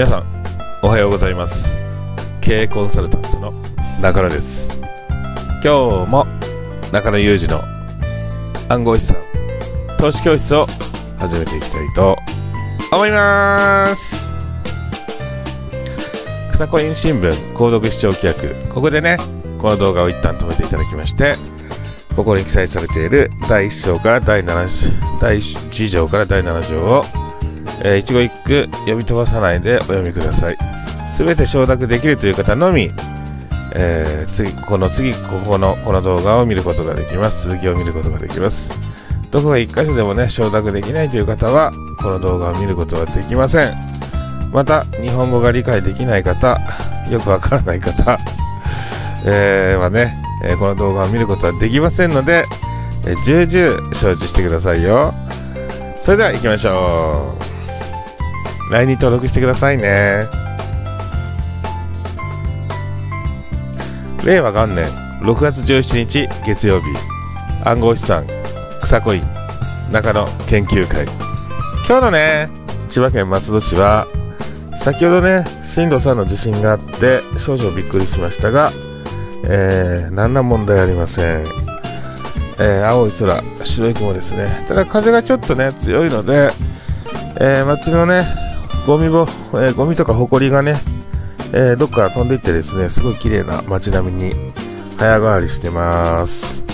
皆さんおはようございます経営コンサルタントの中野です今日も中野裕二の暗号資産投資教室を始めていきたいと思います草コイン新聞購読視聴規約ここでねこの動画を一旦止めていただきましてここに記載されている第1章から第7第1条から第7条をえー、一語一句読み飛ばさないでお読みください。すべて承諾できるという方のみ、えー、次、この次、ここの、この動画を見ることができます。続きを見ることができます。どこが一箇所でもね、承諾できないという方は、この動画を見ることはできません。また、日本語が理解できない方、よくわからない方、えー、はね、えー、この動画を見ることはできませんので、えー、重々承知してくださいよ。それでは行きましょう。LINE に登録してくださいね令和元年6月17日月曜日暗号資産草恋中野研究会今日のね千葉県松戸市は先ほどね震度3の地震があって少々びっくりしましたが、えー、何ら問題ありません、えー、青い空白い雲ですねただ風がちょっとね強いので、えー、街のねゴミぼ、えー、ゴミとかリがね、えー、どっか飛んでいってですね、すごい綺麗な街並みに早変わりしてます。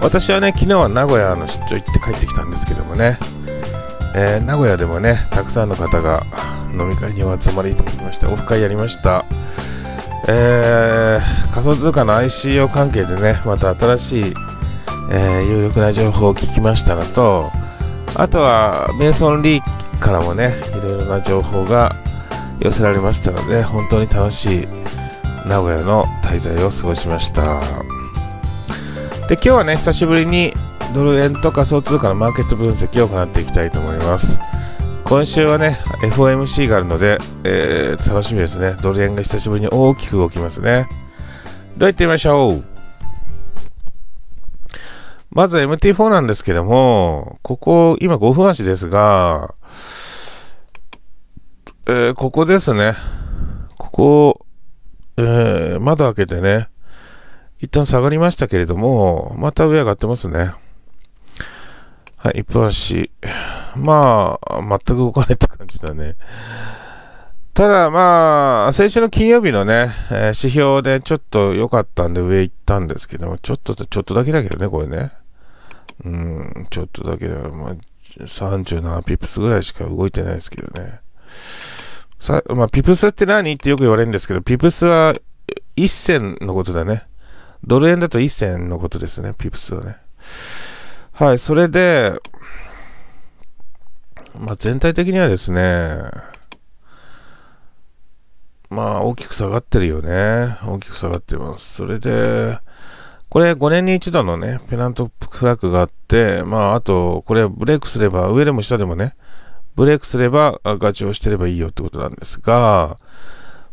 私はね、昨日は名古屋の出張行って帰ってきたんですけどもね、えー、名古屋でもね、たくさんの方が飲み会にお集まりいただきまして、オフ会やりました。えー、仮想通貨の ICO 関係でね、また新しい、えー、有力な情報を聞きましたのと、あとは、メイソン・リーからもねいろいろな情報が寄せられましたので本当に楽しい名古屋の滞在を過ごしましたで今日はね久しぶりにドル円と仮想通貨のマーケット分析を行っていきたいと思います今週はね FOMC があるので、えー、楽しみですねドル円が久しぶりに大きく動きますねでは行ってみましょうまず MT4 なんですけども、ここ、今5分足ですが、えー、ここですね。ここ、えー、窓開けてね、一旦下がりましたけれども、また上上がってますね。はい、一分足。まあ、全く動かないって感じだね。ただまあ、先週の金曜日のね、えー、指標でちょっと良かったんで上行ったんですけども、ちょっと、ちょっとだけだけどね、これね。うん、ちょっとだけまあ、37ピプスぐらいしか動いてないですけどね。さまあ、ピプスって何ってよく言われるんですけど、ピプスは1銭のことだね。ドル円だと1銭のことですね、ピプスはね。はい、それで、まあ、全体的にはですね、まあ大きく下がってるよね。大きく下がってます。それで、これ5年に一度のね、ペナントフラッグがあって、まあ、あと、これブレイクすれば、上でも下でもね、ブレイクすれば、ガチをしてればいいよってことなんですが、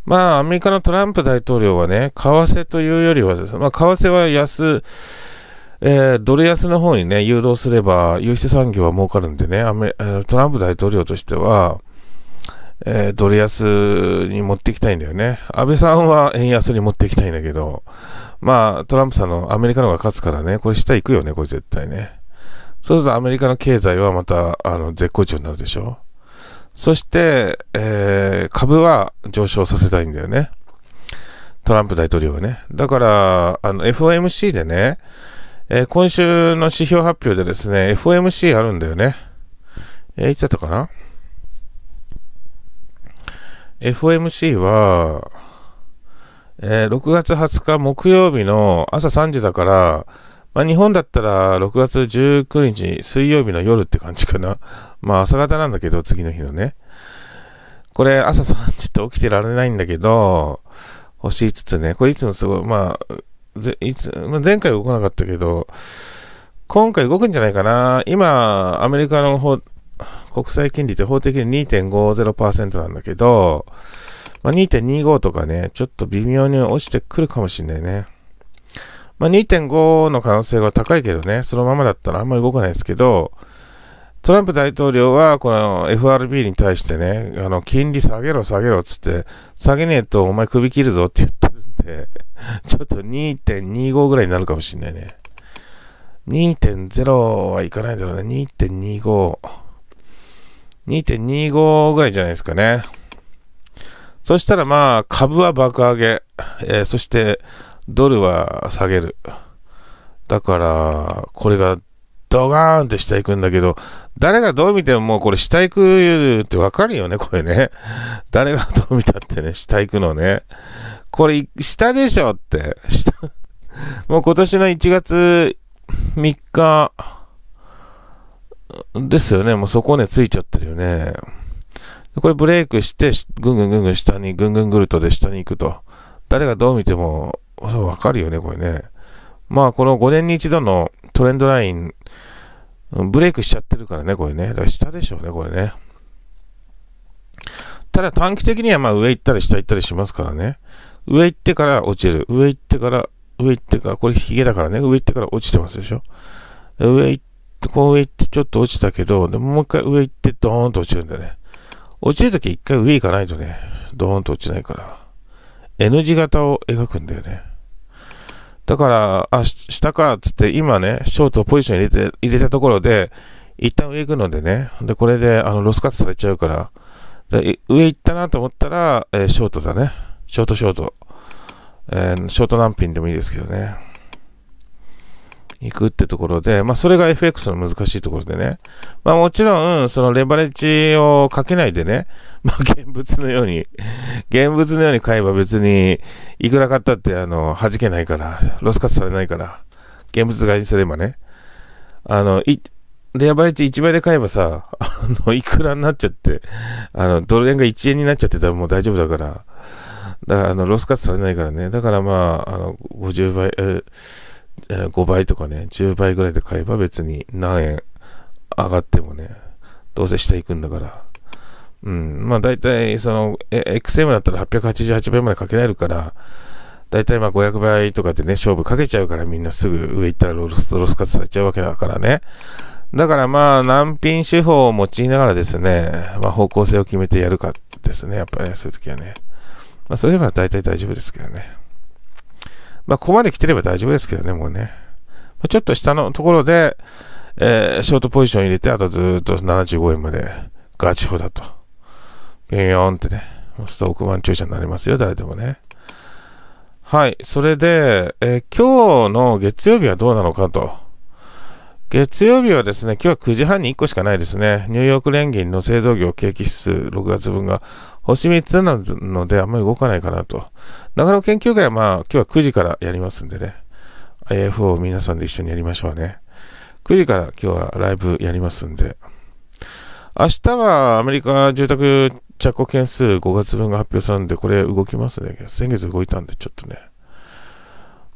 まあ、アメリカのトランプ大統領はね、為替というよりはですね、まあ、為替は安、えー、ドル安の方にね、誘導すれば、輸出産業は儲かるんでね、トランプ大統領としては、えー、ドル安に持っていきたいんだよね。安倍さんは円安に持っていきたいんだけど、まあ、トランプさんのアメリカの方が勝つからね、これ下行くよね、これ絶対ね。そうするとアメリカの経済はまた、あの、絶好調になるでしょ。そして、えー、株は上昇させたいんだよね。トランプ大統領はね。だから、あの、FOMC でね、えー、今週の指標発表でですね、FOMC あるんだよね。えー、いつだったかな FOMC は、えー、6月20日木曜日の朝3時だから、まあ、日本だったら6月19日水曜日の夜って感じかな。まあ朝方なんだけど、次の日のね。これ朝3時って起きてられないんだけど、星いつね。これいつもすごい、まあ、いつ、まあ、前回動かなかったけど、今回動くんじゃないかな。今、アメリカの方、国債金利って法的に2.50%なんだけど、まあ、2.25とかね、ちょっと微妙に落ちてくるかもしんないね。まあ、2.5の可能性が高いけどね、そのままだったらあんまり動かないですけど、トランプ大統領はこの FRB に対してね、あの金利下げろ下げろっつって、下げねえとお前首切るぞって言ってるんで、ちょっと2.25ぐらいになるかもしんないね。2.0はいかないだろうね。2.25。2.25ぐらいじゃないですかね。そしたらまあ、株は爆上げ、えー、そしてドルは下げる。だから、これがドガーンって下行くんだけど、誰がどう見てももうこれ下行くってわかるよね、これね。誰がどう見たってね、下行くのね。これ、下でしょって。下もう今年の1月3日、ですよね。もうそこね、ついちゃってるよね。これブレイクして、ぐんぐんぐんぐん下に、ぐんぐんぐるとで下に行くと。誰がどう見ても、わかるよね、これね。まあ、この5年に一度のトレンドライン、ブレイクしちゃってるからね、これね。だから下でしょうね、これね。ただ短期的にはま上行ったり下行ったりしますからね。上行ってから落ちる。上行ってから、上行ってから、これヒゲだからね。上行ってから落ちてますでしょ。上行こう上行ってちょっと落ちたけど、でももう一回上行ってドーンと落ちるんだよね。落ちるとき一回上行かないとね、ドーンと落ちないから。N 字型を描くんだよね。だから、あ、下かっつって今ね、ショートポジション入れて、入れたところで、一旦上行くのでね、で、これで、あの、ロスカットされちゃうから、で上行ったなと思ったら、えー、ショートだね。ショートショート。えー、ショート何品でもいいですけどね。行くってところで、まあ、それが FX の難しいところでね。まあ、もちろん、そのレバレッジをかけないでね、まあ、現物のように、現物のように買えば別に、いくら買ったって、あの、弾けないから、ロスカットされないから、現物買いにすればね、あの、レバレッジ1倍で買えばさ、あの、いくらになっちゃって、あの、ドル円が1円になっちゃってたらもう大丈夫だから、だから、あの、ロスカットされないからね。だからまあ、あの、50倍、えーえ5倍とかね、10倍ぐらいで買えば別に何円上がってもね、どうせ下行くんだから。うん、まあ大体その、XM だったら888倍までかけられるから、大体まあ500倍とかでね、勝負かけちゃうからみんなすぐ上行ったらロスロストされちゃうわけだからね。だからまあ難品手法を用いながらですね、まあ、方向性を決めてやるかですね、やっぱりね、そういう時はね。まあそういえば大体大丈夫ですけどね。まあ、ここまで来てれば大丈夫ですけどね、もうね。まちょっと下のところで、えー、ショートポジション入れて、あとずっと75円までガチホだと。ビヨーンってね。ストーク万長注射になりますよ、誰でもね。はい。それで、えー、今日の月曜日はどうなのかと。月曜日はですね、今日は9時半に1個しかないですね。ニューヨーク連銀の製造業景気指数6月分が星3つなのであんまり動かないかなと。長野研究会はまあ今日は9時からやりますんでね。IFO を皆さんで一緒にやりましょうね。9時から今日はライブやりますんで。明日はアメリカ住宅着工件数5月分が発表されるんで、これ動きますね。先月動いたんでちょっとね。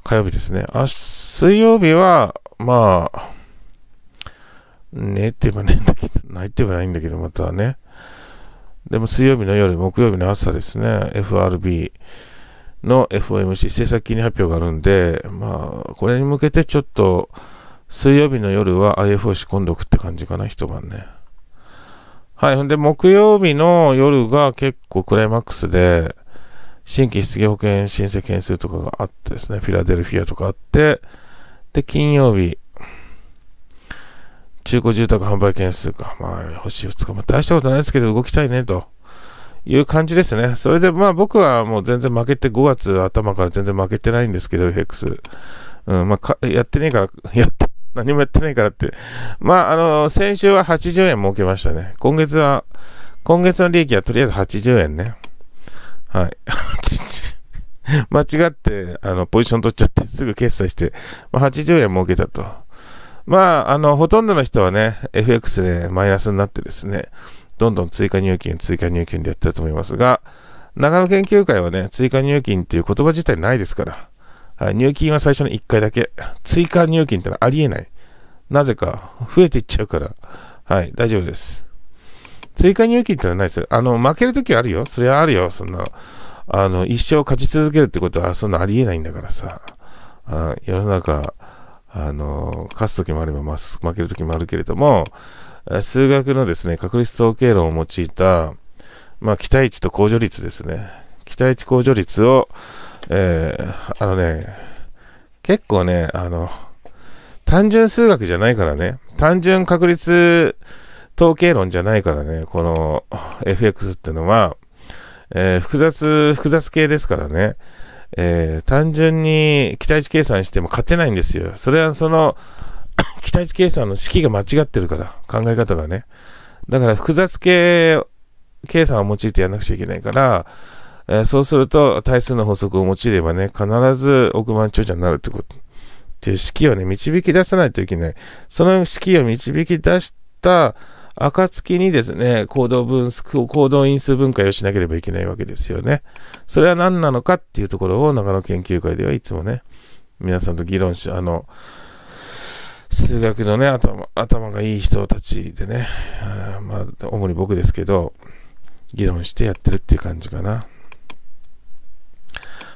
火曜日ですね。あ水曜日は、まあ、ねって言えばないんだけど、ないって言えばないんだけど、またね。でも水曜日の夜、木曜日の朝ですね、FRB の FOMC 政策金利発表があるんで、まあ、これに向けてちょっと、水曜日の夜は IF を仕込んでおくって感じかな、一晩ね。はい、ほんで、木曜日の夜が結構クライマックスで、新規失業保険申請件数とかがあってですね、フィラデルフィアとかあって、で、金曜日、中古住宅販売件数か。まあ、星2日も大したことないですけど、動きたいね、という感じですね。それで、まあ僕はもう全然負けて、5月頭から全然負けてないんですけど、FX。うん、まあ、やってねえから、やって、何もやってないからって。まあ、あの、先週は80円儲けましたね。今月は、今月の利益はとりあえず80円ね。はい。間違って、あの、ポジション取っちゃって、すぐ決済して、まあ、80円儲けたと。まあ、あの、ほとんどの人はね、FX でマイナスになってですね、どんどん追加入金、追加入金でやってると思いますが、長野研究会はね、追加入金っていう言葉自体ないですから、はい、入金は最初の1回だけ、追加入金ってのはありえない。なぜか、増えていっちゃうから、はい、大丈夫です。追加入金ってのはないですよ。あの、負けるときあるよ。それはあるよ。そんな、あの、一生勝ち続けるってことは、そんなありえないんだからさ。あ世の中、あの、勝つ時もあれば、ま負ける時もあるけれども、数学のですね、確率統計論を用いた、まあ、期待値と控除率ですね。期待値控除率を、えー、あのね、結構ね、あの、単純数学じゃないからね、単純確率統計論じゃないからね、この FX ってのは、えー、複雑、複雑系ですからね。えー、単純に期待値計算しても勝てないんですよ。それはその 期待値計算の式が間違ってるから、考え方がね。だから複雑系計算を用いてやらなくちゃいけないから、えー、そうすると対数の法則を用いればね、必ず億万長者になるってこと。っていう式をね、導き出さないといけない。その式を導き出した暁にですね、行動分、行動因数分解をしなければいけないわけですよね。それは何なのかっていうところを長野研究会ではいつもね、皆さんと議論し、あの、数学のね、頭、頭がいい人たちでね、まあ、主に僕ですけど、議論してやってるっていう感じかな。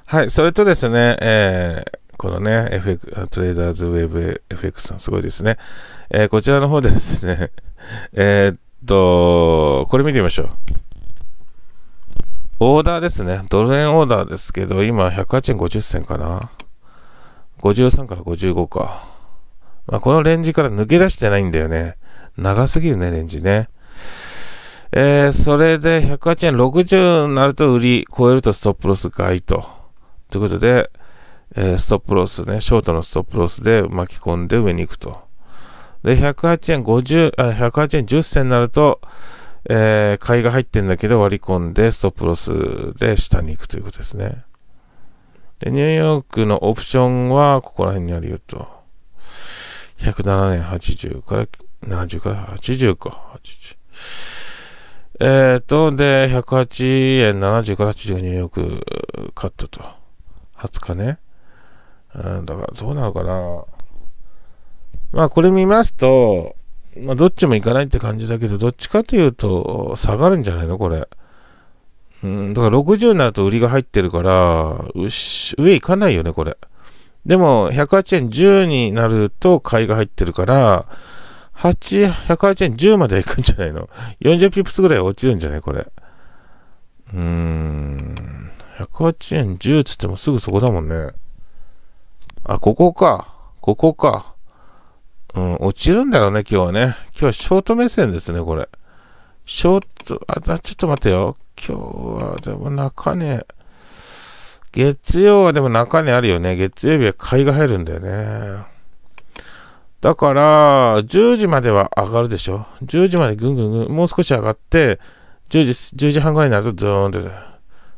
はい、それとですね、えーこのね、FX、トレーダーズウェブ FX さんすごいですね。えー、こちらの方でですね、えー、っと、これ見てみましょう。オーダーですね。ドル円オーダーですけど、今108円50銭かな。53から55か。まあ、このレンジから抜け出してないんだよね。長すぎるね、レンジね。えー、それで108円60になると売り、超えるとストップロス買いと。ということで、えストップロスね、ショートのストップロスで巻き込んで上に行くと。で、108円50、あ、108円10銭になると、えー、買いが入ってんだけど割り込んでストップロスで下に行くということですね。で、ニューヨークのオプションはここら辺にあるよと。107年80から、70から80か、80。えっ、ー、と、で、108円70から80がニューヨークカットと。20日ね。うん、だからどうなのかな。まあこれ見ますと、まあ、どっちもいかないって感じだけど、どっちかというと下がるんじゃないのこれ。うん、だから60になると売りが入ってるから、上いかないよね、これ。でも、108円10になると買いが入ってるから、8、108円10までいくんじゃないの ?40 ピップスぐらい落ちるんじゃないこれ。うーん。108円10つってもすぐそこだもんね。あ、ここか。ここか。うん、落ちるんだろうね、今日はね。今日はショート目線ですね、これ。ショート、あ、ちょっと待ってよ。今日は、でも中根、月曜はでも中根あるよね。月曜日は買いが入るんだよね。だから、10時までは上がるでしょ。10時までぐんぐんぐん、もう少し上がって、10時、10時半ぐらいになるとゾーンって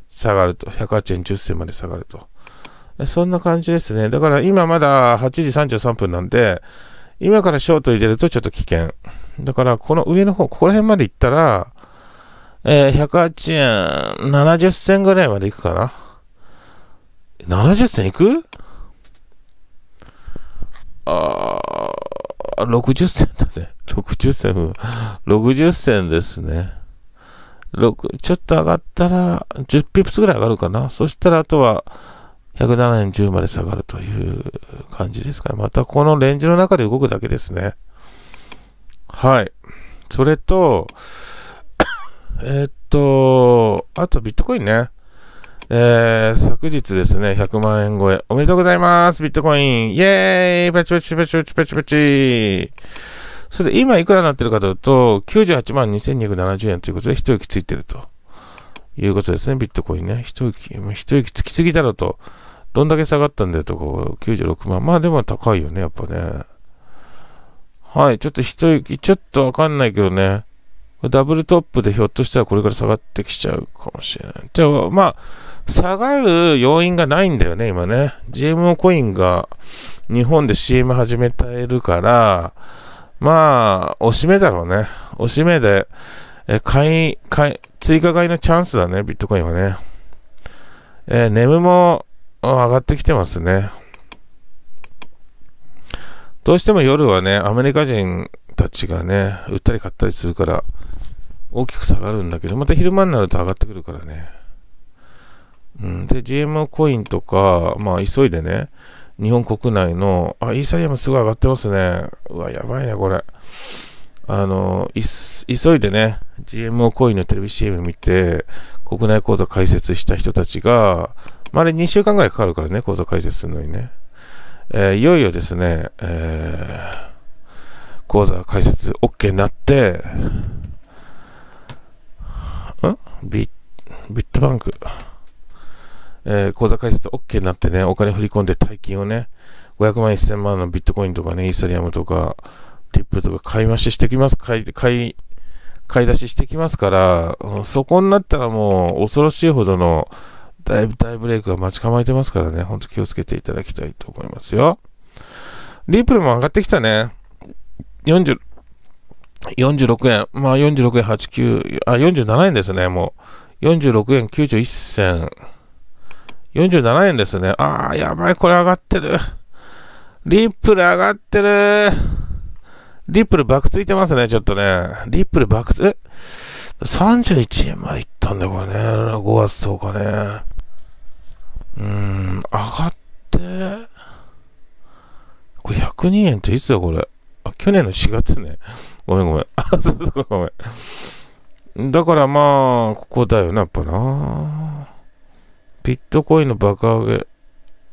下がると。108円10銭まで下がると。そんな感じですね。だから今まだ8時33分なんで、今からショート入れるとちょっと危険。だからこの上の方、ここら辺まで行ったら、えー、108円70銭ぐらいまで行くかな。70銭行くあー、60銭だね。60銭、60銭ですね。6ちょっと上がったら、10ピプスぐらい上がるかな。そしたらあとは、107円10まで下がるという感じですかね。またこのレンジの中で動くだけですね。はい。それと、えー、っと、あとビットコインね。えー、昨日ですね、100万円超え。おめでとうございます、ビットコイン。イェーイパチパチパチパチパチパチそれで今いくらになってるかというと、98万2270円ということで、一息ついてるということですね、ビットコインね。一息、一息つきすぎだろうと。どんだけ下がったんだよとこ、96万。まあでも高いよね、やっぱね。はい、ちょっと一息、ちょっとわかんないけどね。ダブルトップでひょっとしたらこれから下がってきちゃうかもしれない。じゃあ、まあ、下がる要因がないんだよね、今ね。GMO コインが日本で CM 始めてるから、まあ、押しめだろうね。押しめで、え、買い、買い、追加買いのチャンスだね、ビットコインはね。えー、ネムも上がってきてますね。どうしても夜はね、アメリカ人たちがね、売ったり買ったりするから、大きく下がるんだけど、また昼間になると上がってくるからね。うん、で、GMO コインとか、まあ、急いでね、日本国内の、あ、イーサリアムすごい上がってますね。うわ、やばいね、これ。あの、急いでね、GMO コインのテレビ CM 見て、国内口座開設した人たちが、まあ、あれ2週間ぐらいかかるからね、口座開設するのにね。えー、いよいよですね、えー、講座開設 OK になって、んビビットバンク、えー、口座開設 OK になってね、お金振り込んで大金をね、500万、1000万のビットコインとかね、イーサリアムとか、リップとか買い増ししてきます、買い、買い、買い出ししてきますから、そこになったらもう恐ろしいほどのだいぶ大ブレイクが待ち構えてますからね、ほんと気をつけていただきたいと思いますよ。リープルも上がってきたね。40 46円、まあ46円89、あ、47円ですね、もう。46円91銭。47円ですね。あー、やばい、これ上がってる。リップル上がってる。リップル爆ついてますね、ちょっとね。リップル爆つ、え ?31 円までいったんだよ、これね。5月10日ね。うーん、上がって、これ102円っていつだこれ。あ、去年の4月ね。ごめんごめん。あ、そうそうごめん。だからまあ、ここだよな、やっぱな。ビットコインの爆上げ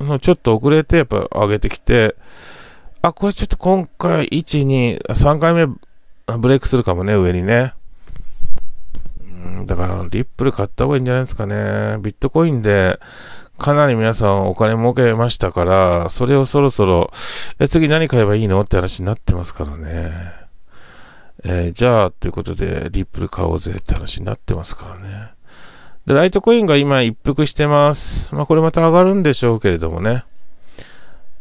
のちょっと遅れてやっぱ上げてきて、あ、これちょっと今回、1、2、3回目ブレイクするかもね、上にね。ん、だからリップル買った方がいいんじゃないですかね。ビットコインでかなり皆さんお金儲けましたから、それをそろそろ、え、次何買えばいいのって話になってますからね。えー、じゃあ、ということで、リップル買おうぜって話になってますからね。で、ライトコインが今一服してます。まあ、これまた上がるんでしょうけれどもね。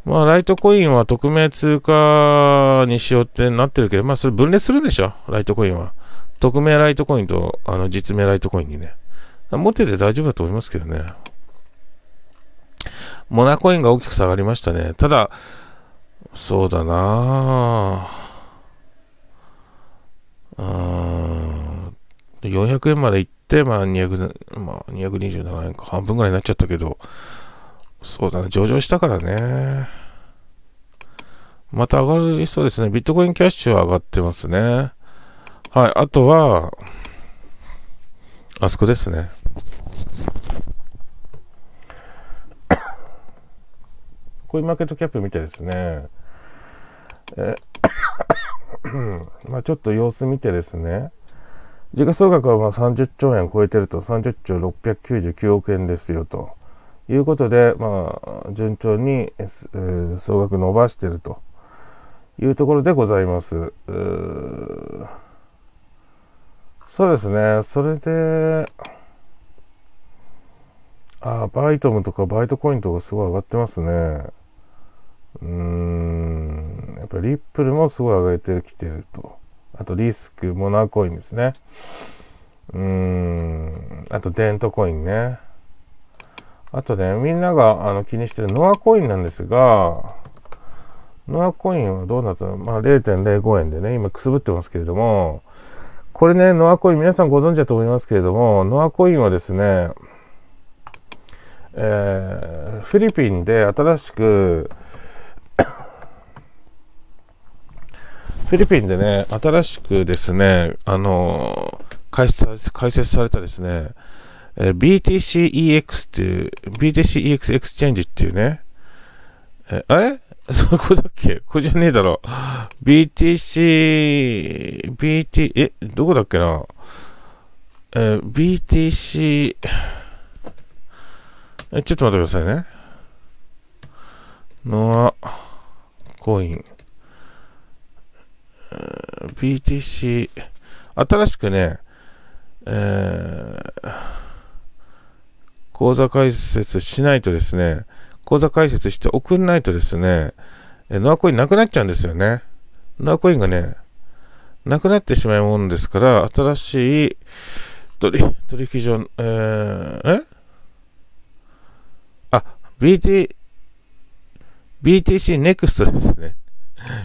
まあ、ライトコインは匿名通貨にしようってなってるけど、まあ、それ分裂するんでしょ、ライトコインは。匿名ライトコインとあの実名ライトコインにね、持ってて大丈夫だと思いますけどね。モナコインが大きく下がりましたね。ただ、そうだなぁ。400円まで行って、まあ200、まあ、227円か、半分ぐらいになっちゃったけど、そうだな。上場したからね。また上がるそうですね。ビットコインキャッシュは上がってますね。はい、あとは、あそこですね。こういうマーケットキャップ見てですね、え まあちょっと様子見てですね、時価総額はまあ30兆円超えてると、30兆699億円ですよということで、まあ、順調に、えー、総額伸ばしてるというところでございます。そうですねそれであバイトムとかバイトコインとかすごい上がってますねうんやっぱりリップルもすごい上がってきてるとあとリスクモナーコインですねうんあとデントコインねあとね、みんながあの気にしてるノアコインなんですが、ノアコインはどうなったのまあ0.05円でね、今くすぶってますけれども、これね、ノアコイン、皆さんご存知だと思いますけれども、ノアコインはですね、えー、フィリピンで新しく フィリピンでね、新しくですね、あの開設開設されたですね、えー、BTCEX っていう、BTCEX エクスチェンジっていうね、えあれ そこだっけここじゃねえだろ。BTC、BT、え、どこだっけなえー、BTC、え、ちょっと待ってくださいね。ノア、コイン、BTC、新しくね、えー、口座開設しないとですね、口座開設して送んないとですね、ノアコインなくなっちゃうんですよね。ノアコインがね、なくなってしまうもんですから、新しい取取引所、えー、えあ、BT、BTC NEXT ですね。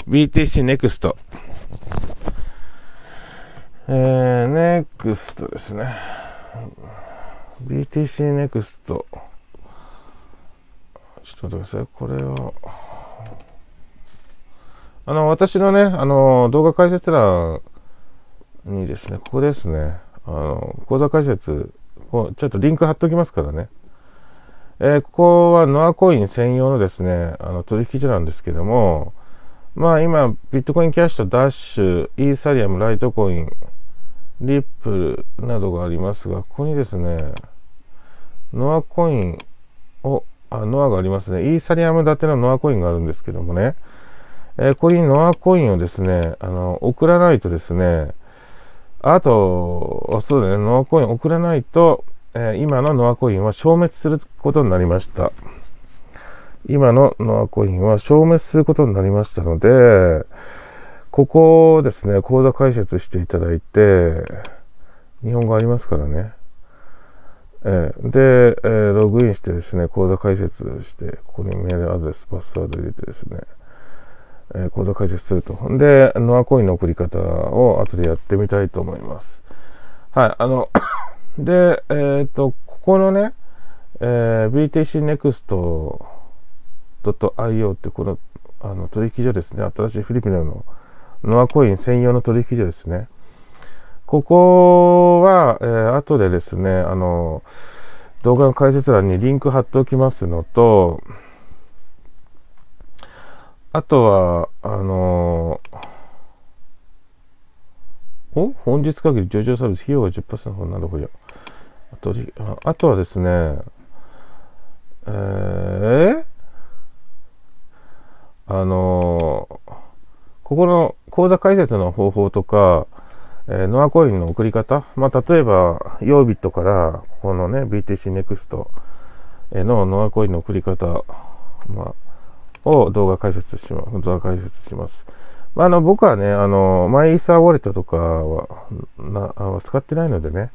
BTC NEXT。えー、NEXT ですね。BTC NEXT。ちょっと待ってください。これは、あの、私のね、あの、動画解説欄にですね、ここですね、あの、講座解説、こうちょっとリンク貼っておきますからね。えー、ここはノアコイン専用のですね、あの取引所なんですけども、まあ今、ビットコインキャッシュとダッシュ、イーサリアム、ライトコイン、リップルなどがありますが、ここにですね、ノアコインをあ、ノアがありますね。イーサリアム建てのノアコインがあるんですけどもね。えー、これにノアコインをですね、あの、送らないとですね、あと、そうだね、ノアコイン送らないと、えー、今のノアコインは消滅することになりました。今のノアコインは消滅することになりましたので、ここをですね、講座解説していただいて、日本語ありますからね。えー、で、えー、ログインしてですね、口座開設して、ここにメールアドレス、パスワード入れてですね、えー、口座開設すると。で、ノアコインの送り方を後でやってみたいと思います。はい、あの で、えっ、ー、と、ここのね、えー、btcnext.io ってこのあの取引所ですね、新しいフィリピンのノアコイン専用の取引所ですね。ここは、えー、後でですね、あの、動画の解説欄にリンク貼っておきますのと、あとは、あのお本日限り上場サービス費用が10%ほなるほど。あとはですね、えー、あのここの講座解説の方法とか、えー、ノアコインの送り方、まあ、例えば、曜日とから、ここのね、BTC NEXT へのノアコインの送り方、まあ、を動画解説します。動画解説します。まあ、あの、僕はね、あの、マイーサーウォレットとかは、なは使ってないのでね、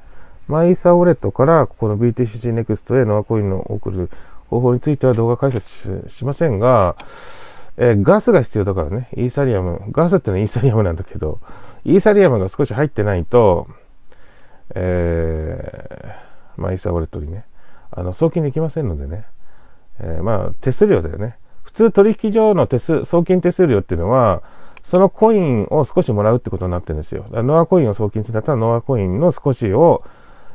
マイーサーウォレットから、ここの BTC NEXT へノアコインの送る方法については動画解説しませんが、えー、ガスが必要だからね、イーサリアム、ガスってのはイーサリアムなんだけど、イーサリアムが少し入ってないと、えー、まあ、イーサウォレットにね、あの、送金できませんのでね、えー、まあ、手数料だよね。普通取引所の手数、送金手数料っていうのは、そのコインを少しもらうってことになってるんですよ。ノアコインを送金するんだったら、ノアコインの少しを、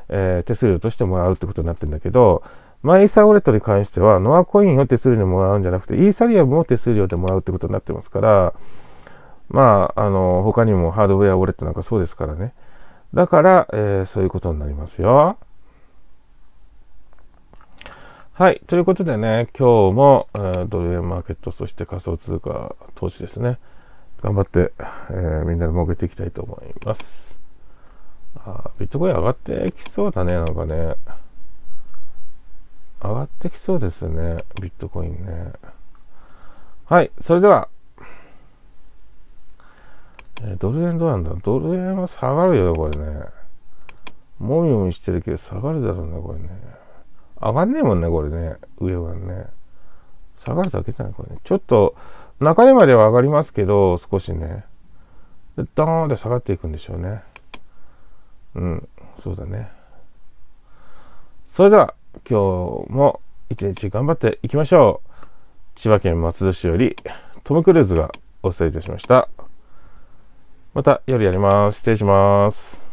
えー、手数料としてもらうってことになってるんだけど、マイサーウォレットに関しては、ノアコインを手数料にもらうんじゃなくて、イーサリアムを手数料でもらうってことになってますから、まあ、あの、他にもハードウェアウォレットなんかそうですからね。だから、えー、そういうことになりますよ。はい。ということでね、今日も、えー、ドル円マーケット、そして仮想通貨投資ですね。頑張って、えー、みんなで儲けていきたいと思います。あビットコイン上がってきそうだね、なんかね。上がってきそうですね、ビットコインね。はい。それでは、えドル円どうなんだドル円は下がるよこれね。もみもみしてるけど下がるだろうね、これね。上がんねえもんね、これね。上はね。下がるだけじゃない、これね。ちょっと、中身までは上がりますけど、少しね。で、ダーンって下がっていくんでしょうね。うん、そうだね。それでは、今日も一日頑張っていきましょう。千葉県松戸市より、トム・クルーズがお伝えいたしました。また夜やります。失礼します。